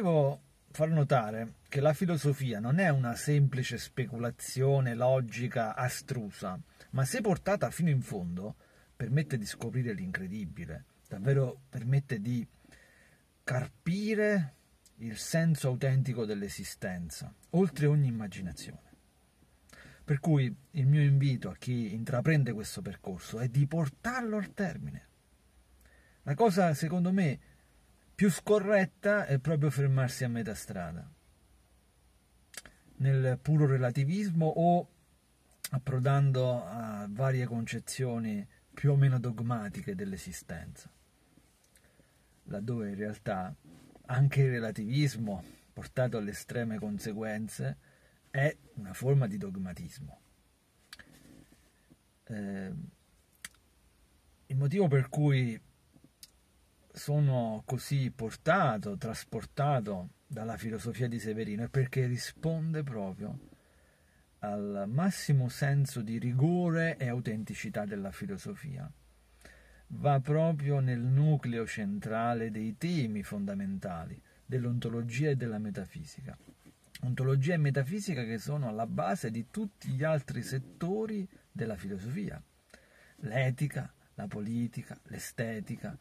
volevo far notare che la filosofia non è una semplice speculazione logica astrusa, ma se portata fino in fondo permette di scoprire l'incredibile, davvero permette di carpire il senso autentico dell'esistenza, oltre ogni immaginazione. Per cui il mio invito a chi intraprende questo percorso è di portarlo al termine. La cosa, secondo me, più scorretta è proprio fermarsi a metà strada, nel puro relativismo o approdando a varie concezioni più o meno dogmatiche dell'esistenza, laddove in realtà anche il relativismo, portato alle estreme conseguenze, è una forma di dogmatismo. Eh, il motivo per cui sono così portato, trasportato dalla filosofia di Severino è perché risponde proprio al massimo senso di rigore e autenticità della filosofia. Va proprio nel nucleo centrale dei temi fondamentali dell'ontologia e della metafisica. Ontologia e metafisica che sono alla base di tutti gli altri settori della filosofia. L'etica, la politica, l'estetica,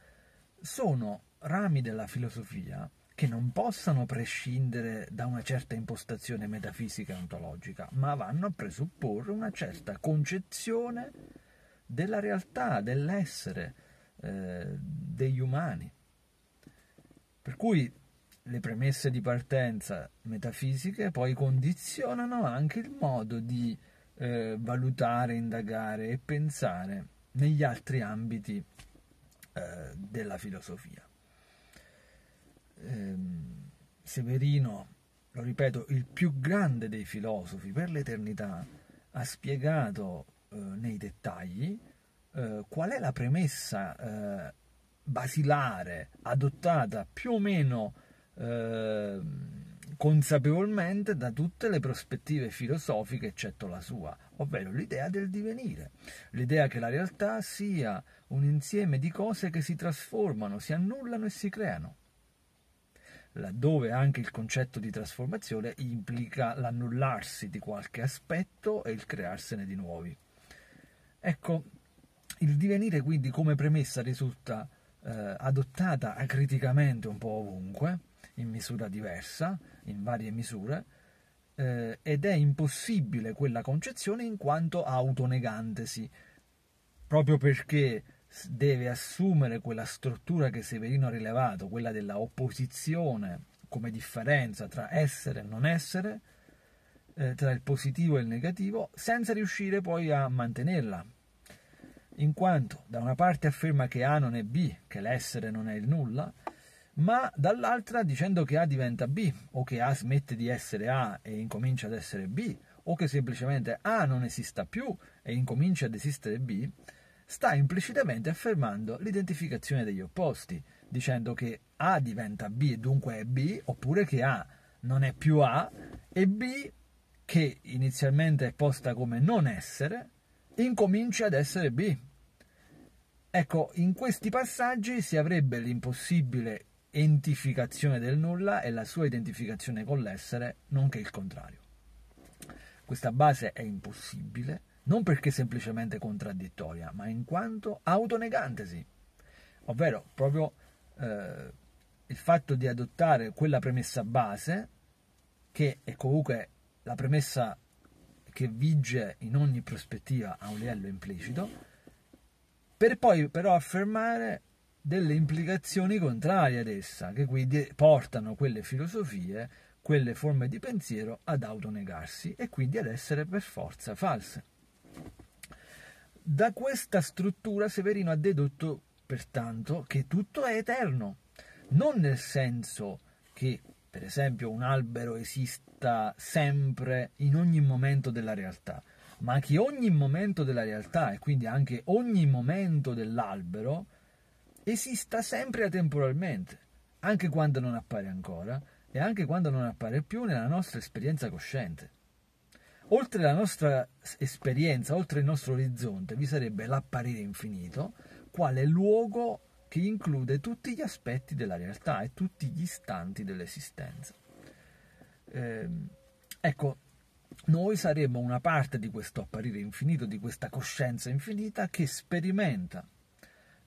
sono rami della filosofia che non possano prescindere da una certa impostazione metafisica e ontologica, ma vanno a presupporre una certa concezione della realtà, dell'essere, eh, degli umani. Per cui le premesse di partenza metafisiche poi condizionano anche il modo di eh, valutare, indagare e pensare negli altri ambiti eh, della filosofia. Ehm, Severino, lo ripeto, il più grande dei filosofi per l'eternità, ha spiegato eh, nei dettagli eh, qual è la premessa eh, basilare adottata più o meno ehm, consapevolmente da tutte le prospettive filosofiche eccetto la sua, ovvero l'idea del divenire, l'idea che la realtà sia un insieme di cose che si trasformano, si annullano e si creano laddove anche il concetto di trasformazione implica l'annullarsi di qualche aspetto e il crearsene di nuovi. Ecco, il divenire quindi come premessa risulta eh, adottata acriticamente un po' ovunque, in misura diversa, in varie misure, eh, ed è impossibile quella concezione in quanto autonegantesi, proprio perché deve assumere quella struttura che Severino ha rilevato, quella della opposizione come differenza tra essere e non essere, eh, tra il positivo e il negativo, senza riuscire poi a mantenerla. In quanto da una parte afferma che A non è B, che l'essere non è il nulla, ma dall'altra dicendo che A diventa B, o che A smette di essere A e incomincia ad essere B, o che semplicemente A non esista più e incomincia ad esistere B, sta implicitamente affermando l'identificazione degli opposti, dicendo che A diventa B e dunque è B, oppure che A non è più A e B, che inizialmente è posta come non essere, incomincia ad essere B. Ecco, in questi passaggi si avrebbe l'impossibile entificazione del nulla e la sua identificazione con l'essere, nonché il contrario. Questa base è impossibile, non perché semplicemente contraddittoria, ma in quanto autonegantesi, ovvero proprio eh, il fatto di adottare quella premessa base, che è comunque la premessa che vige in ogni prospettiva a un livello implicito, per poi però affermare delle implicazioni contrarie ad essa, che quindi portano quelle filosofie, quelle forme di pensiero ad autonegarsi e quindi ad essere per forza false. Da questa struttura Severino ha dedotto pertanto che tutto è eterno, non nel senso che per esempio un albero esista sempre in ogni momento della realtà, ma che ogni momento della realtà e quindi anche ogni momento dell'albero esista sempre atemporalmente, anche quando non appare ancora e anche quando non appare più nella nostra esperienza cosciente. Oltre la nostra esperienza, oltre il nostro orizzonte, vi sarebbe l'apparire infinito, quale luogo che include tutti gli aspetti della realtà e tutti gli istanti dell'esistenza. Eh, ecco, noi saremmo una parte di questo apparire infinito, di questa coscienza infinita che sperimenta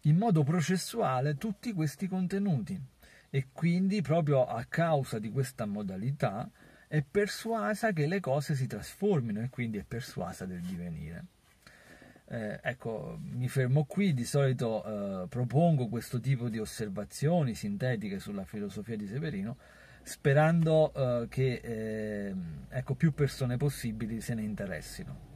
in modo processuale tutti questi contenuti e quindi proprio a causa di questa modalità è persuasa che le cose si trasformino e quindi è persuasa del divenire. Eh, ecco, mi fermo qui, di solito eh, propongo questo tipo di osservazioni sintetiche sulla filosofia di Severino, sperando eh, che eh, ecco, più persone possibili se ne interessino.